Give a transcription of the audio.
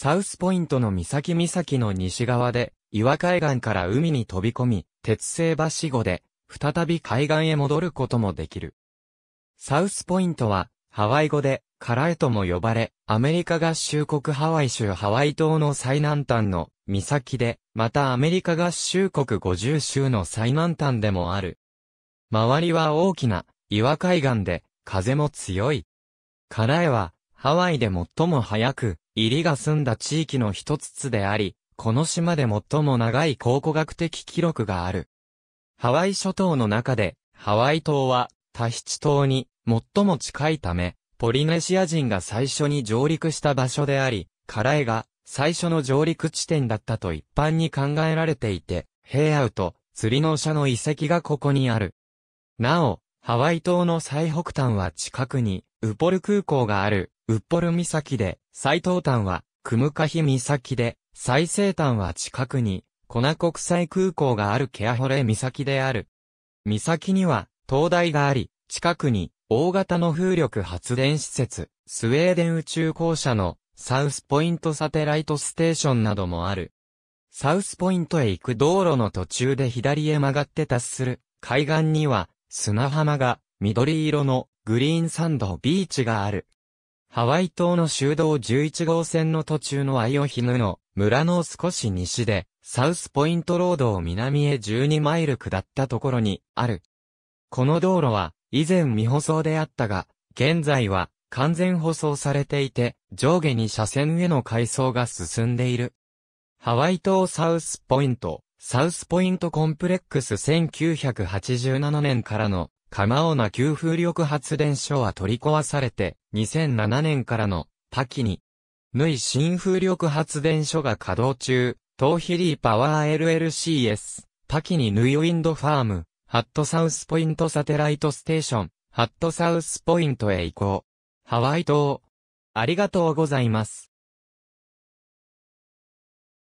サウスポイントの岬岬の西側で、岩海岸から海に飛び込み、鉄製橋語で、再び海岸へ戻ることもできる。サウスポイントは、ハワイ語で、カラエとも呼ばれ、アメリカ合衆国ハワイ州ハワイ島の最南端の岬で、またアメリカ合衆国50州の最南端でもある。周りは大きな岩海岸で、風も強い。カラエは、ハワイで最も早く、入りが済んだ地域の一つであり、この島で最も長い考古学的記録がある。ハワイ諸島の中で、ハワイ島は、タヒチ島に最も近いため、ポリネシア人が最初に上陸した場所であり、カラエが最初の上陸地点だったと一般に考えられていて、ヘイアウト、釣りの社の遺跡がここにある。なお、ハワイ島の最北端は近くに、ウポル空港がある、ウッポル岬で、最東端は、クムカヒ岬で、最西端は近くに、コナ国際空港があるケアホレ岬である。岬には、灯台があり、近くに、大型の風力発電施設、スウェーデン宇宙公社の、サウスポイントサテライトステーションなどもある。サウスポイントへ行く道路の途中で左へ曲がって達する、海岸には、砂浜が、緑色のグリーンサンドビーチがある。ハワイ島の修道11号線の途中のアイオヒヌの村の少し西で、サウスポイントロードを南へ12マイル下ったところにある。この道路は以前未舗装であったが、現在は完全舗装されていて、上下に車線への改装が進んでいる。ハワイ島サウスポイント、サウスポイントコンプレックス1987年からのカマオナ給風力発電所は取り壊されて、2007年からの多岐に、縫い新風力発電所が稼働中、トーヒリーパワー LLCS、多岐に縫いウィンドファーム、ハットサウスポイントサテライトステーション、ハットサウスポイントへ行こう。ハワイ島。ありがとうございます。